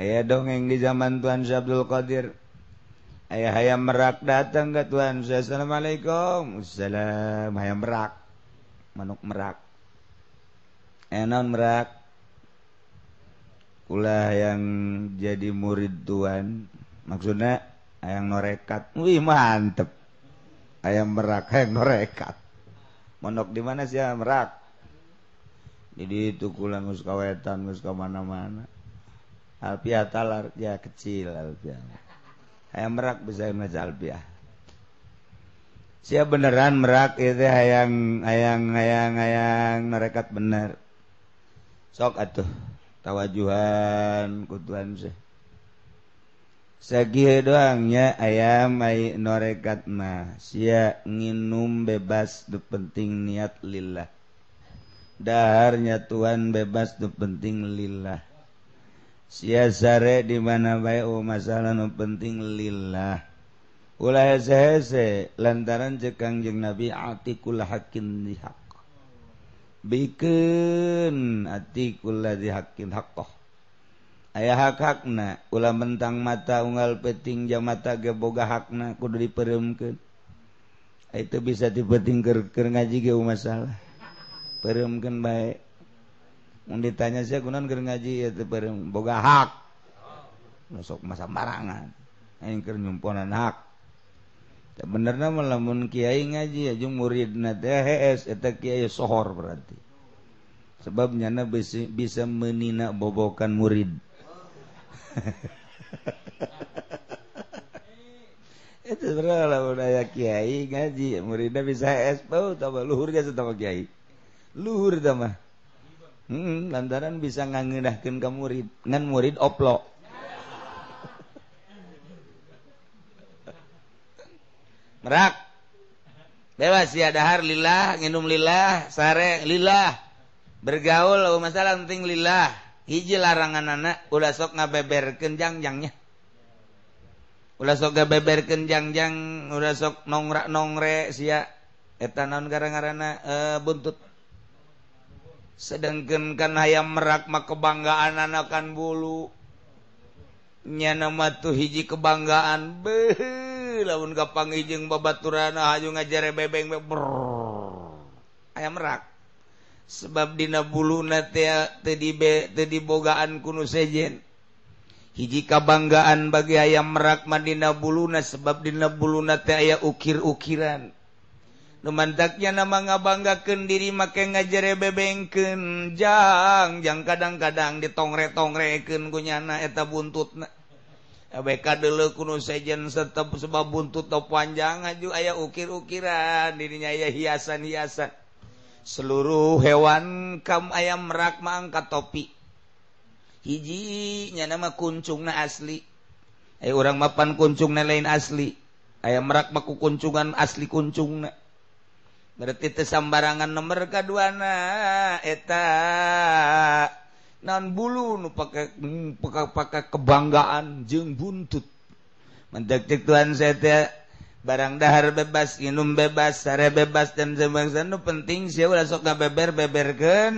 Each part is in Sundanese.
Ayah dongeng di zaman Tuhan Syabdul Qadir. Ayah hayam merak datang ke Tuhan Assalamualaikum. Assalam. Hayam merak. Manuk merak. Enon merak. Ulah yang jadi murid Tuhan. Maksudnya ayam norekat. Wih mantep. Ayam merak, ayam norekat. manuk di mana sih ayam merak? Jadi itu kulang kawetan, gus kemana-mana. Alfiah talar ya kecil Alfiah. Hayang merak bisa maca Alfiah. Siap beneran merak itu ya hayang hayang hayang hayang narekat bener. Sok atuh tawajuhan kutuhan sih. doang doangnya ayam ay norekat na sia nginum bebas tu penting niat lillah. Daharnya Tuhan bebas tu penting lillah. si sare dimana baik u masalah penting llah se lantaran ceganggje nabi ati hakin diha dihakin hak aya hak hakna ula bentang mata unal peting ja mata geboga hakna ku diperem ke itu bisa dipetingker ngaji peremkan baik Mun ditanya saya kunaon keur ngaji ya teu bareng boga hak. masuk masa barangan. Aing keur nyumponan hak. Teu ya benerna mah lamun kiai ngaji ya aja muridna teh hees eta kiai sohor berarti. Sebab nyana bisa, bisa menina bobokan murid. Itu sebenarnya lah budaya kiai ngaji muridnya bisa hees bau tambah luhurnya sama kiai. Luhur tambah. lantaran bisa ngaahkan ke muridngan murid oplok meak dewa sihar Lilah minum lilah sare lila bergaul masalahting lila hiji larangan anak sok nga beberkenjangjangnya soga beber kenjangjang sok nong nongrek siap etanongara-anabunut eh, sedanggen kan ayam meakma kebanggaan anakakan bulunya nama tuh hijji kebanggaan be launpangjeng babaturaju ngare bebe aya meak sebab dibulunadi bogaan ku hijji kebanggaan bagi ayam merakmadinabuluna sebab dibuluna aya uir ukiran nya nama ngabanggaken diri maka ngajere bebengken jangan jangan kadang-kadang diongre tongreken punyanya buntut tetap sebabbunut panjangju aya ukir-ukiran dirinya ya hiasan-hiasan seluruh hewan kamu ayam meakmangka topi hijinya nama kuncung nah asli orang mapan kuncung ne lain asli ayam merak maku kuncungan asli kuncung na berartitesembarangan nomor kedua anak non pakai pakai kebanggaan jubunutt mendetik Tuhan saya barang dahar bebas minuummbebas bebas dan penting si udahka beberbeber gen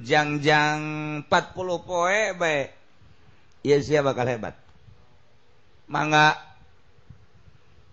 janganjang 40e bakal hebat man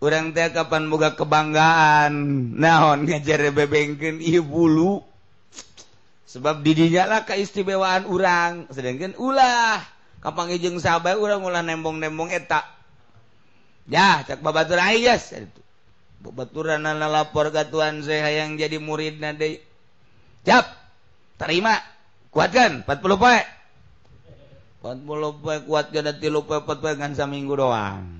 kapan buka kebanggaan naonnyare bulu sebab didinyalakaistimewaan urang sedang ulah kapang ijeng sahabat urangmula neng-neng etak ya laporgatan se yang jadi murid terima kuatkan 40 ku minggu doang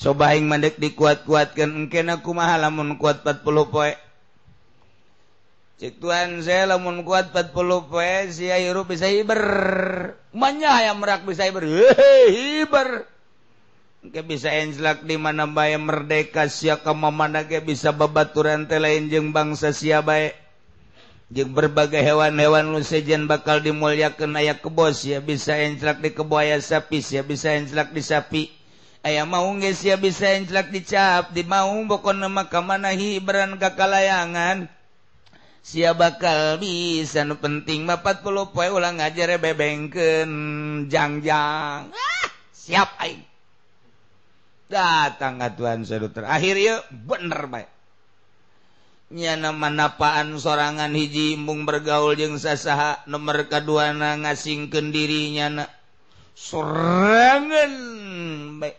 sobaing mandek dikuat-kuatkan mungkin aku mah lamun kuat 40 poe cek tuan saya lamun kuat 40 poe si ayu bisa hiber, manya yang merak bisa hiber, hehehe hiber. ke bisa enjlak di mana bayam merdeka siak ka mana ke bisa babaturan telain jeng bangsa sia Jeng berbagai hewan-hewan lu sejen bakal dimuliakeun ayak kebos ya bisa enjlak di kebo ayah sapi ya bisa enjlak di sapi aya maunge si bisa jelak dicap di mauung bokon nama kemana hibraan kaka layangan si bakal bisa nu penting ba poi ulang nga aja ya e bebeng ke janganjang ah! si datangan setera akhir yuk bener nya naapaan sorangan hijjibung bergaul jeung sa nomor kaduana ngasingken dirinya na soangan baik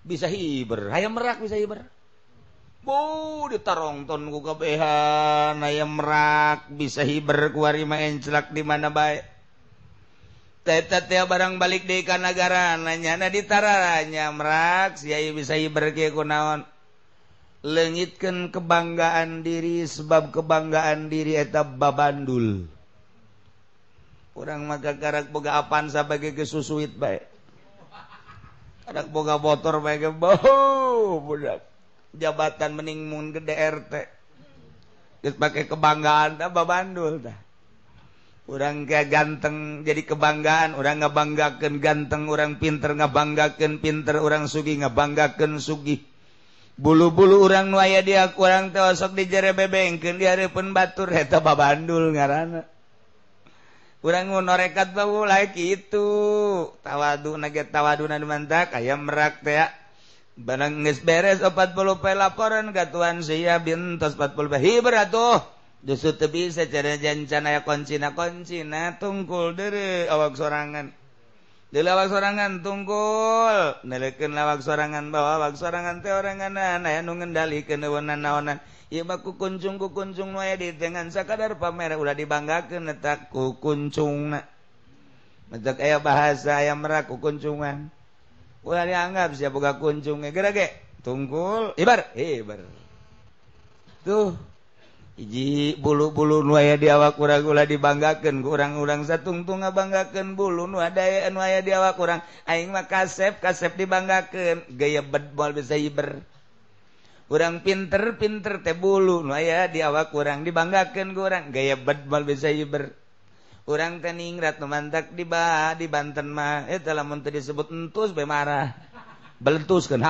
bisa hiber aya meak bisa hibarrong meak bisa hiber mainlak di mana baik barang balik deka-gara nanya di taanya meak bisa naon legitkan kebanggaan diri sebab kebanggaan diriab Ba Bandul kurang maka karakter boga apa sebagai kesususuit baik bo bottor jabatan meningmun ke DRT pakai kebanggaan Bandul orang kayak ganteng jadi kebanggaan orang ngebanggaken ganteng orang pinter ngebanggaken pinter orang sugi ngebanggaken sugi bulu-bulu orang luaya dia aku orang tesok dijare bebengken di hari pun batur heta Bandul ngaak kurangrekat itu tawa tawaduna ayam merak beangis beres 40 laporanuhan sayaap bin 40pul hibra tuh justru lebih bisa ce jan koncina koncina tungkul diriwak sorangan dilawak sorangan tungkulkin lawak sorangan bawak soranganangan yanggendali kewenan naonan kunjungku kunjung dengan kadar pamer udah dibanggakenku kun bahasa yangmeraku kuncungan dianggap si buka kunjung gera tungkul tuh bulu diwa kurang dibanggaken kurang-rang satutungtung banggakenwa kurang kasep kasep dibanggaken gaybetber pinter pinter teh bulu ya diawak kurang dibanggakan orang gaya bewal bisa orang kan ingrat me mantak diba di Bantenmah dalam eh, untuk disebuttus marah beletus kan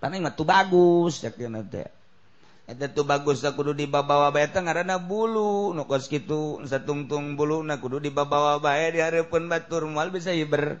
bagus eh, bagus di bulu tungtungludu di babawa bay di area pun Batur bisa hibar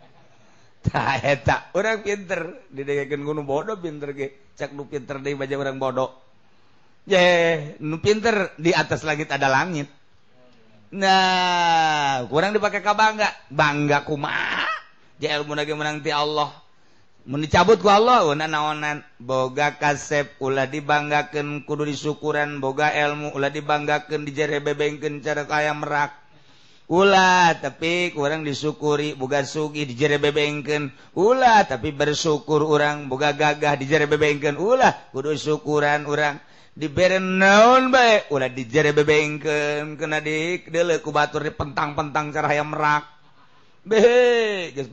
ta orang pinter didegakin gunung bodoh pinter ge cek pinter di orang bodoh pinter di atas lagi ada langit nah kurang dipakai kabang bangga kumal pun menanti Allah medicabut gua Allah naonan boga kasep lah dibanggaken kudu disukuran boga ilmu lah dibanggaken di dijere be bengken cara kaya meaka Ula tapi kurang disukuri ga suki di jere bebengken lah tapi bersyukur orang ga gagah di jare be bengken lah kudu syukuran orang diberre naon di jare bebengken kenapaadik ba pentang-pentang cara ayam meakhe kunc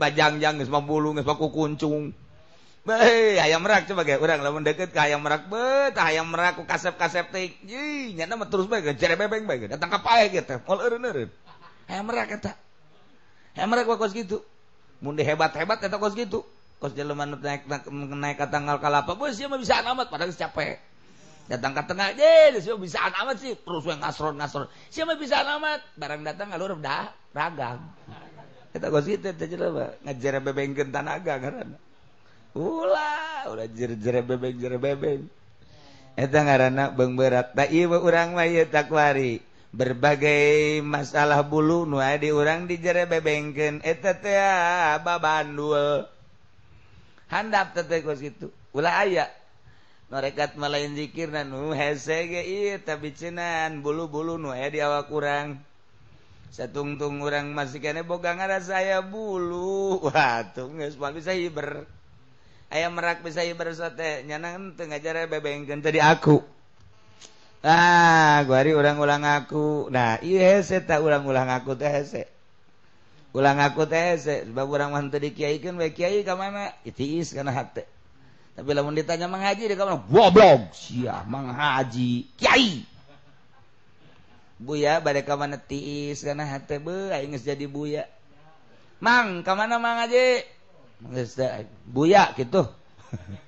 ayam meak sebagai orang kalau men deket kayakm meak betah ayammeraku kasep-kaseptik nama terusre datang Hemra kata. Hemra gua kos gitu. Munde hebat-hebat eta kos gitu. Kos jelema naik naik ke tanggal kalapa, bos dia mah bisa amat padahal capek. Ya? Datang ke tengah, jadi siapa bisa amat sih, terus yang ngasron ngasron. Siapa bisa amat, barang datang ngalur dah ragang. kata kos gitu, kita jelema ngajar bebeng tanaga karena. Ulah, ulah jer-jer bebeng jer bebeng. Eta ngarana beng berat, nah, iya, iya, tak iya orang mah tak wari. berbagai masalah bulu nu diurang di jerebe bengken ehtete tete ah, u aya norekat zikirnan tapi bulubul diawa kurang saya tungtung orang masuk bogang ada saya bulutung bisa hi aya meak bisa hibar suanya jare beng tadi aku ah gueari urang ulang aku dah ys tak ulang ulang aku t_c ulang aku t_s ba u orang diaikin tapi mau ditanyaji di kalau si haji buyya bad kam tiiskana hb jadi buya mang kamana mang haji buya gitu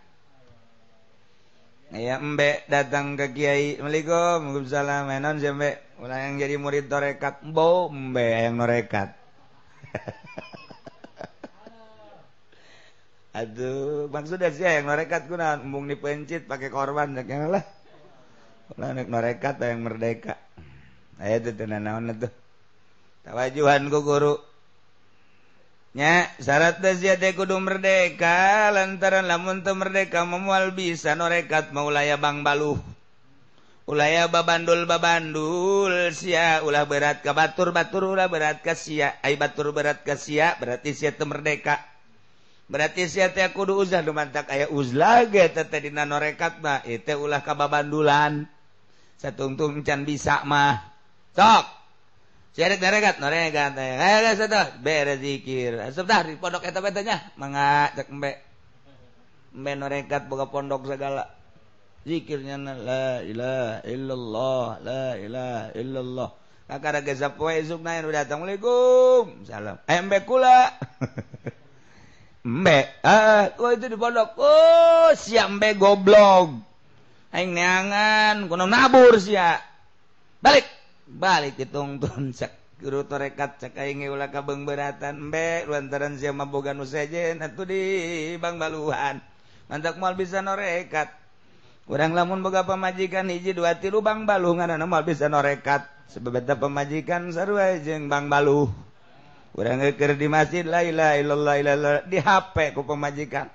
emmbek datang ke Kyai me salahonk u yang jadi muridrekatbaumbe yangkat aduh bang sudah si yangkat pencit pakai korbankat merdekajuhanku guru punya syaratnya kudu merdeka lantaranlah untuk merdeka memual bisa norekat mau aya bang Balu aya Babanul Banul si ulah berat ke Batur Batur Ulah berat ke siap ay Batur berat ke siap berarti si merdeka berarti si akudu uzahmantak aya U norekat itu ulah kalantungtung can bisa mah tok Syerik neregat, noregat. Eh. Ayo guys, satu. Bere zikir. Eh, sebentar, di pondok eta betanya. Mangga, cek embe. Embe pondok segala. Zikirnya la ilaha illallah, la ilaha illallah. Kakara gesap poe isuk nain udah datang. Assalamualaikum. Salam. Eh, embe kula. embe. Ah, oh itu di pondok. Oh, si embe goblok. Aing neangan, kuno nabur sia. Balik. balik hittungkatatanmbo di baluhan man ma bisa norekat kurang lamunmoga pemajikan iji dua ti lubang balungan bisa norekat sebeben pemajikanmbang balu kurang e di masjid Laila di HP kok pemajikan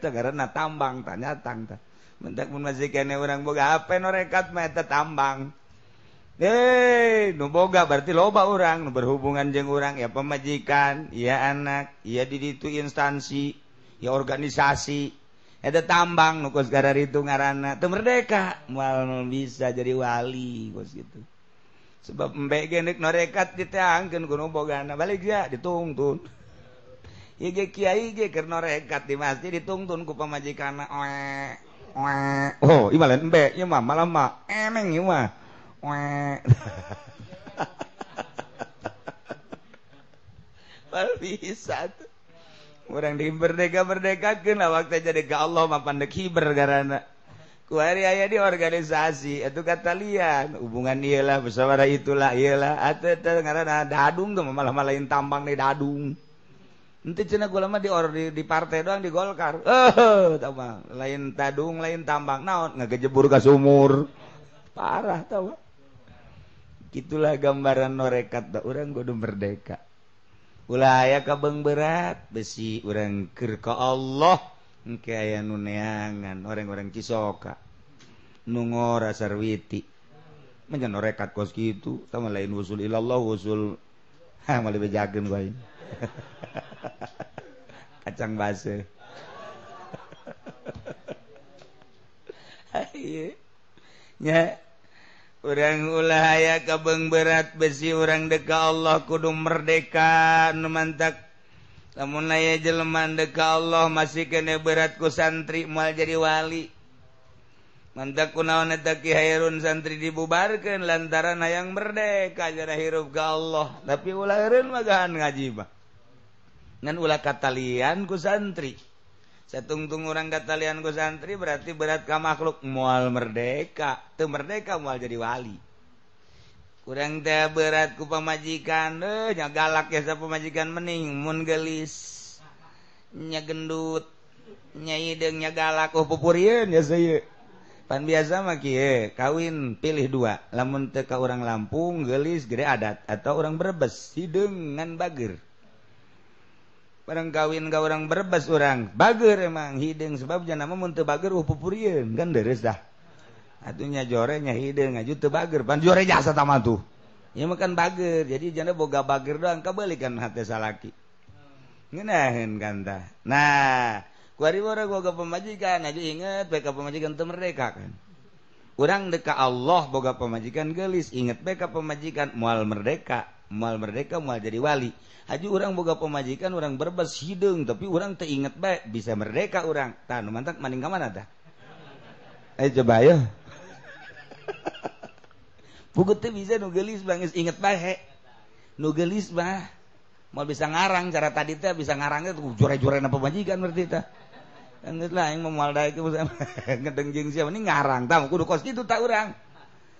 karena tambang tanya tang tak meji orang boga nokat tambangmoga berarti loba orang berhubungan jeng orang ya pemajikan ia anak ia diditu instansi ya organisasi ada tambang nukus segara itu ngaran tuh merekaka bisa jadi wali bo gitu sebab membenek norekat di dituntunkat pasti ditununku pemajikan ya oh malah embe ya mah malam mah emeng ya mah bisa orang di berdeka berdeka kena waktu jadi ke Allah mapan dek hiber karena kuari ayah di organisasi itu kata lian hubungan ialah bersaudara itulah lah atau karena dadung tuh malah malahin tambang nih dadung lama di di partai doang di Gokar eh lain tadiung lain tambang naon ke jeburkah sumur parah tahu gitulah gambaran norekat orang godung Merrdeka wilaya kabangg berat besi orangkir ke Allahangan orang-orang kisoka sarti norekat kos gitu sama lainulallahul kacang base nya ya. orang ulah aya kabeng berat besi orang deka Allah kudu merdeka nu mantak namun aya jeleman deka Allah masih kene berat ku santri mal jadi wali mantak kunaon eta Ki Hairun santri dibubarkan lantaran ayang merdeka jadi hirup ka Allah tapi ulah eureun magahan ngaji mah ngan ulah katalian ku santri tunggu-tunggu orang katalian ku santri berarti berat ka makhluk mual merdeka teu merdeka mual jadi wali kurang teh berat ku pamajikan eh nya galak ya sa pamajikan mening mun gelis nya gendut nya ideung nya galak oh pupurieun ya saya pan biasa mah kieu kawin pilih dua lamun teu ka urang Lampung gelis gede adat atau orang Brebes hideung ngan bageur Orang kawin ga orang berbas orang bager emang hidung sebab jangan nama bagar. bager upupurieun kan deres dah atunya jorenya hidung ngaju teu bager pan jore jasa tama tuh ya makan bager jadi janda boga bager doang kabalikan hati salaki ngenahin kan dah nah kuari boga pemajikan aja inget baik pemajikan teu merdeka kan orang deka Allah boga pemajikan gelis ingat baik pemajikan mual merdeka mereka mau jadi wali haji orang buka pemajikan orang berebas hidung tapi orang inat baik bisa mereka orang tan mantap maning mana eh, coba ya bisa nugelis in nugelis mau bisa ngarang cara tadi tak bisa ngarang ju- pemajikanrang tahu ku ko tak orang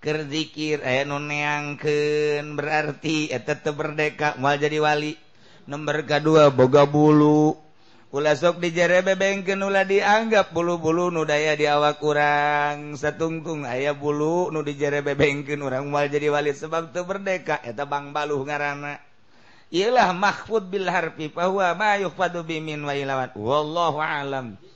Kerdzikir e eh, non yangken berarti eh tetap berdeka mual jadi wali noumber kedua boga bulu la sok di dijerebe bengke lah dianggap bulu-bulu nudaya di awa kurang setungtung ayaah bulu nu di dijerebe bengken orang mual jadi wali sebab tuh berdeka eta bang balu ngarana ialahmahfud Bilharfi bahwa bay Faubimin wailawan wallu alam